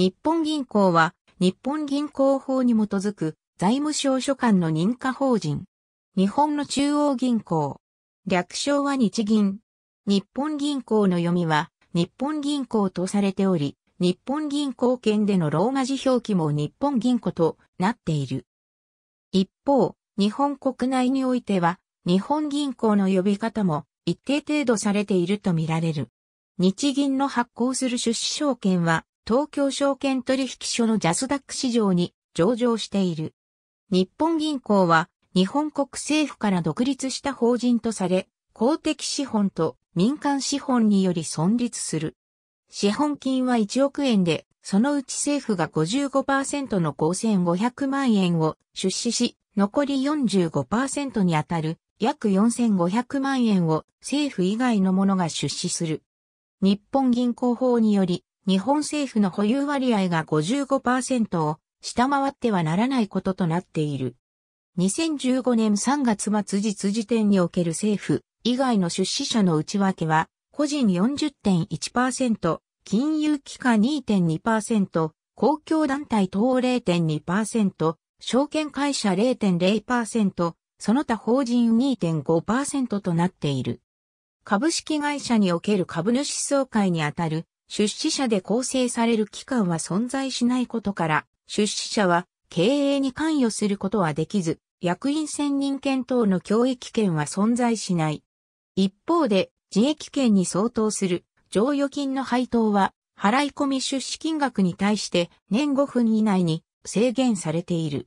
日本銀行は、日本銀行法に基づく財務省所管の認可法人。日本の中央銀行。略称は日銀。日本銀行の読みは、日本銀行とされており、日本銀行圏でのローマ字表記も日本銀行となっている。一方、日本国内においては、日本銀行の呼び方も一定程度されているとみられる。日銀の発行する出資証券は、東京証券取引所のジャスダック市場に上場している。日本銀行は日本国政府から独立した法人とされ、公的資本と民間資本により存立する。資本金は1億円で、そのうち政府が55%の5500万円を出資し、残り45%にあたる約4500万円を政府以外のものが出資する。日本銀行法により日本政府の保有割合が55%を下回ってはならないこととなっている。2015年3月末日時点における政府以外の出資者の内訳は、個人40.1%、金融機関2.2%、公共団体等0.2%、証券会社0.0%、その他法人2.5%となっている。株式会社における株主総会にあたる出資者で構成される機関は存在しないことから、出資者は経営に関与することはできず、役員選任権等の教育権は存在しない。一方で、自益権に相当する剰余金の配当は、払い込み出資金額に対して年5分以内に制限されている。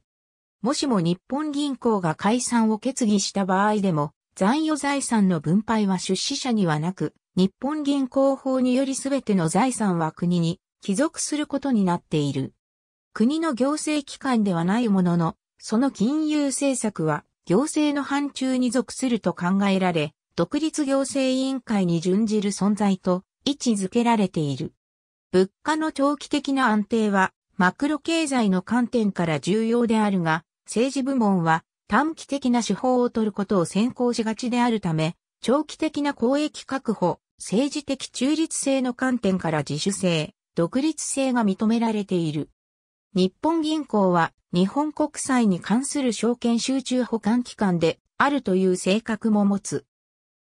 もしも日本銀行が解散を決議した場合でも、残余財産の分配は出資者にはなく、日本銀行法によりすべての財産は国に帰属することになっている。国の行政機関ではないものの、その金融政策は行政の範疇に属すると考えられ、独立行政委員会に準じる存在と位置づけられている。物価の長期的な安定は、マクロ経済の観点から重要であるが、政治部門は短期的な手法を取ることを先行しがちであるため、長期的な公益確保、政治的中立性の観点から自主性、独立性が認められている。日本銀行は日本国債に関する証券集中保管機関であるという性格も持つ。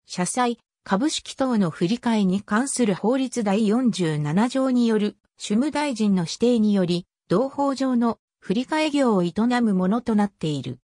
社債、株式等の振り替えに関する法律第47条による主務大臣の指定により、同法上の振り替え業を営むものとなっている。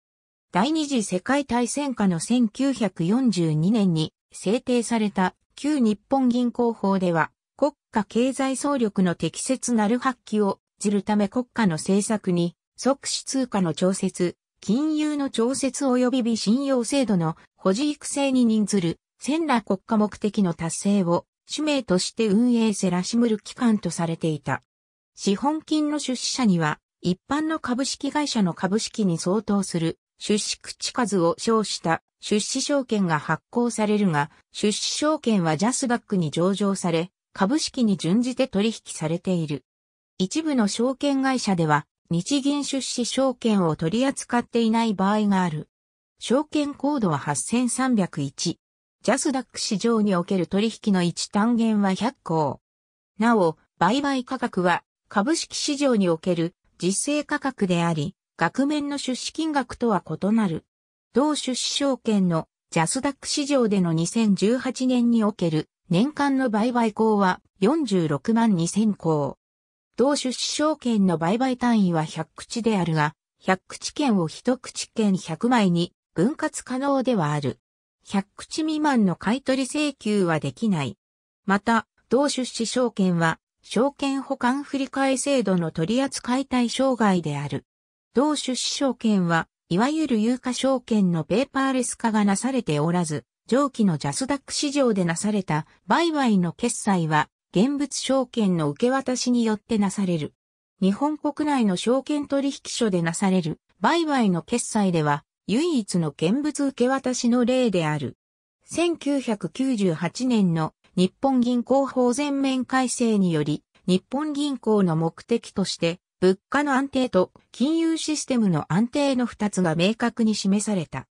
第二次世界大戦下の1942年に制定された旧日本銀行法では国家経済総力の適切なる発揮をじるため国家の政策に即死通貨の調節、金融の調節及び信用制度の保持育成に任ずる千羅国家目的の達成を使命として運営せらしむる機関とされていた。資本金の出資者には一般の株式会社の株式に相当する出資口数を称した出資証券が発行されるが、出資証券はジャスダックに上場され、株式に準じて取引されている。一部の証券会社では、日銀出資証券を取り扱っていない場合がある。証券コードは8301。ジャスダック市場における取引の1単元は100個。なお、売買価格は株式市場における実勢価格であり、額面の出資金額とは異なる。同出資証券のジャスダック市場での2018年における年間の売買口は46万2000項。同出資証券の売買単位は100口であるが、100口券を1口券100枚に分割可能ではある。100口未満の買取請求はできない。また、同出資証券は、証券保管振替制度の取扱い対象外である。同出資証券は、いわゆる有価証券のペーパーレス化がなされておらず、上記のジャスダック市場でなされた売買の決済は、現物証券の受け渡しによってなされる。日本国内の証券取引所でなされる売買の決済では、唯一の現物受け渡しの例である。1998年の日本銀行法全面改正により、日本銀行の目的として、物価の安定と金融システムの安定の二つが明確に示された。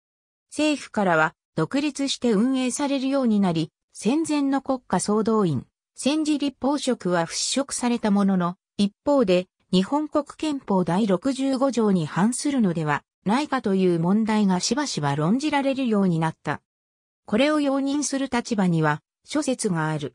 政府からは独立して運営されるようになり、戦前の国家総動員、戦時立法職は払拭されたものの、一方で日本国憲法第65条に反するのではないかという問題がしばしば論じられるようになった。これを容認する立場には諸説がある。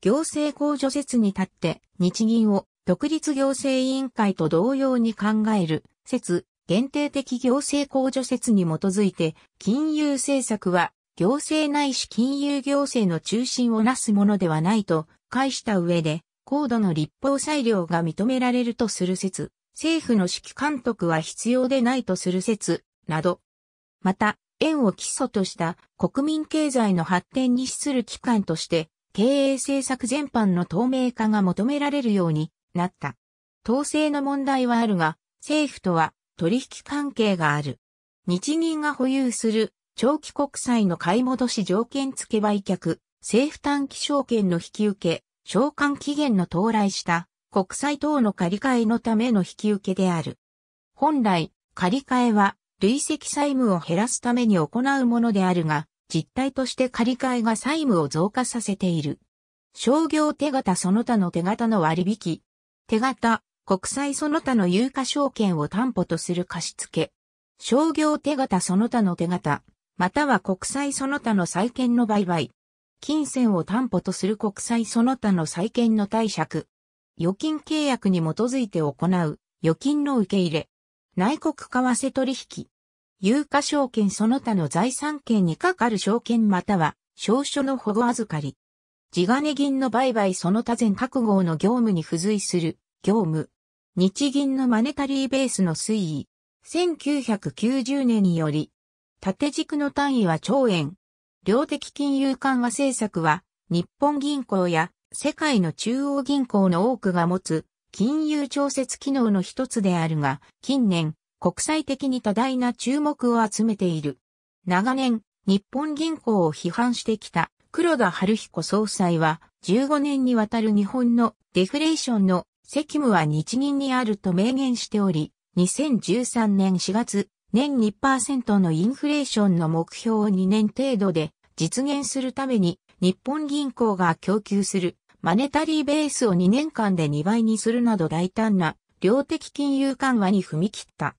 行政公助説に立って日銀を独立行政委員会と同様に考える、説、限定的行政控除説に基づいて、金融政策は、行政ないし金融行政の中心をなすものではないと、解した上で、高度の立法裁量が認められるとする説、政府の指揮監督は必要でないとする説、など。また、円を基礎とした国民経済の発展に資する機関として、経営政策全般の透明化が求められるようになった。統制の問題はあるが、政府とは取引関係がある。日銀が保有する長期国債の買い戻し条件付け売却、政府短期証券の引き受け、償還期限の到来した国債等の借り換えのための引き受けである。本来、借り換えは累積債務を減らすために行うものであるが、実態として借り換えが債務を増加させている。商業手形その他の手形の割引、手形、国債その他の有価証券を担保とする貸付。商業手形その他の手形、または国債その他の債券の売買。金銭を担保とする国債その他の債券の貸借。預金契約に基づいて行う預金の受け入れ。内国為替取引。有価証券その他の財産権にかかる証券または証書の保護預かり。地金銀の売買その他全各号の業務に付随する業務。日銀のマネタリーベースの推移。1990年により、縦軸の単位は兆円。量的金融緩和政策は、日本銀行や世界の中央銀行の多くが持つ金融調節機能の一つであるが、近年、国際的に多大な注目を集めている。長年、日本銀行を批判してきた黒田春彦総裁は15年にわたる日本のデフレーションの責務は日銀にあると明言しており、2013年4月、年2%のインフレーションの目標を2年程度で実現するために日本銀行が供給するマネタリーベースを2年間で2倍にするなど大胆な量的金融緩和に踏み切った。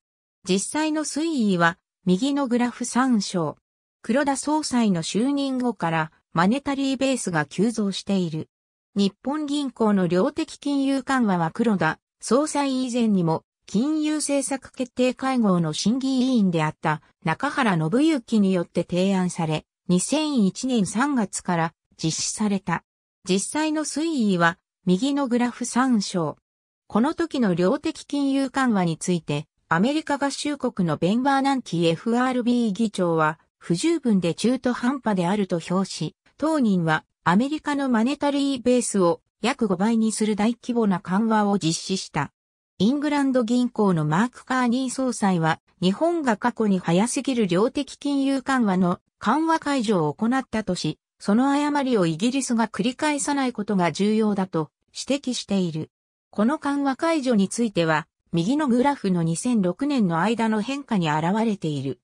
実際の推移は右のグラフ参照。黒田総裁の就任後からマネタリーベースが急増している。日本銀行の量的金融緩和は黒田、総裁以前にも、金融政策決定会合の審議委員であった中原信之によって提案され、2001年3月から実施された。実際の推移は、右のグラフ参照。この時の量的金融緩和について、アメリカ合衆国のベンバーナンキ FRB 議長は、不十分で中途半端であると評し、当人はアメリカのマネタリーベースを約5倍にする大規模な緩和を実施した。イングランド銀行のマーク・カーニー総裁は、日本が過去に早すぎる量的金融緩和の緩和解除を行ったとし、その誤りをイギリスが繰り返さないことが重要だと指摘している。この緩和解除については、右のグラフの2006年の間の変化に現れている。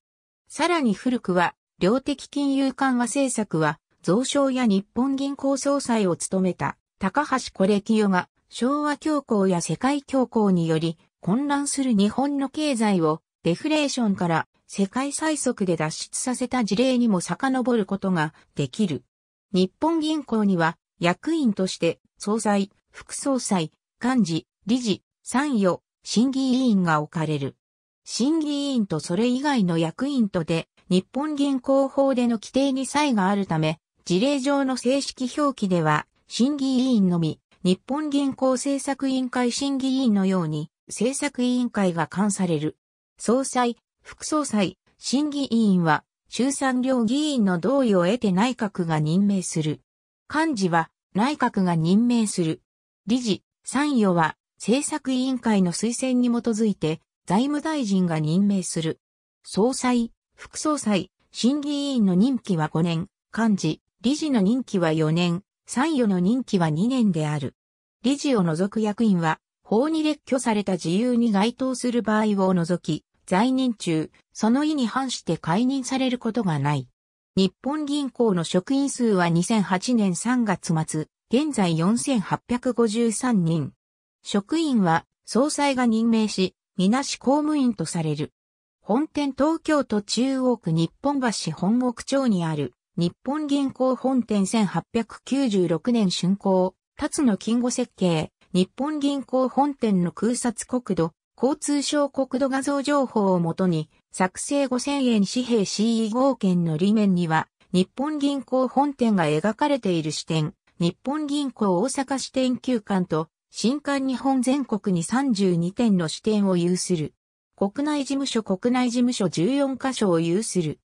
さらに古くは、量的金融緩和政策は、蔵省や日本銀行総裁を務めた高橋惠清が昭和恐慌や世界恐慌により混乱する日本の経済をデフレーションから世界最速で脱出させた事例にも遡ることができる。日本銀行には役員として総裁、副総裁、幹事、理事、参与、審議委員が置かれる。審議委員とそれ以外の役員とで日本銀行法での規定に差異があるため、事例上の正式表記では、審議委員のみ、日本銀行政策委員会審議委員のように、政策委員会が関される。総裁、副総裁、審議委員は、衆参両議員の同意を得て内閣が任命する。幹事は、内閣が任命する。理事、参与は、政策委員会の推薦に基づいて、財務大臣が任命する。総裁、副総裁、審議委員の任期は5年、幹事、理事の任期は4年、参与の任期は2年である。理事を除く役員は、法に列挙された自由に該当する場合を除き、在任中、その意に反して解任されることがない。日本銀行の職員数は2008年3月末、現在4853人。職員は総裁が任命し、みなし公務員とされる。本店東京都中央区日本橋本国町にある日本銀行本店1896年竣工、辰野金吾設計、日本銀行本店の空撮国土、交通省国土画像情報をもとに、作成5000円紙幣 CE 合券の裏面には、日本銀行本店が描かれている支店、日本銀行大阪支店9館と、新館日本全国に32店の支店を有する。国内事務所国内事務所14カ所を有する。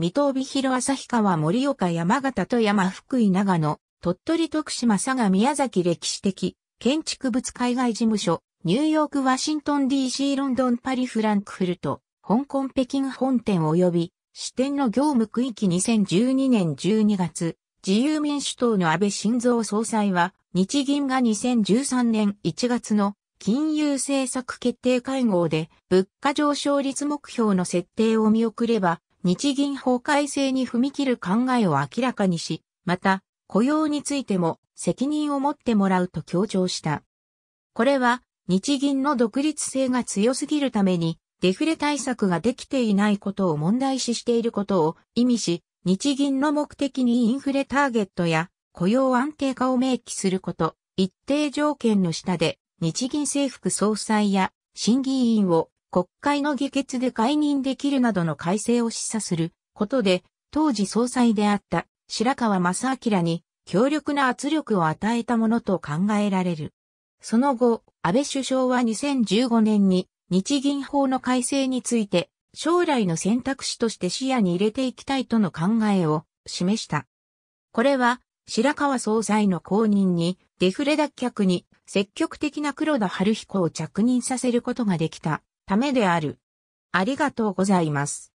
水戸帯広旭川盛岡山形富山福井長野、鳥取徳島佐賀宮崎歴史的、建築物海外事務所、ニューヨークワシントン DC ロンドンパリフランクフルト、香港北京本店及び、支店の業務区域2012年12月、自由民主党の安倍晋三総裁は、日銀が2013年1月の金融政策決定会合で物価上昇率目標の設定を見送れば日銀法改正に踏み切る考えを明らかにし、また、雇用についても責任を持ってもらうと強調した。これは、日銀の独立性が強すぎるために、デフレ対策ができていないことを問題視していることを意味し、日銀の目的にインフレターゲットや雇用安定化を明記すること、一定条件の下で日銀政府総裁や審議委員を国会の議決で解任できるなどの改正を示唆することで、当時総裁であった白川正明に強力な圧力を与えたものと考えられる。その後、安倍首相は2015年に日銀法の改正について将来の選択肢として視野に入れていきたいとの考えを示した。これは白川総裁の後任にデフレ脱却に積極的な黒田春彦を着任させることができたためである。ありがとうございます。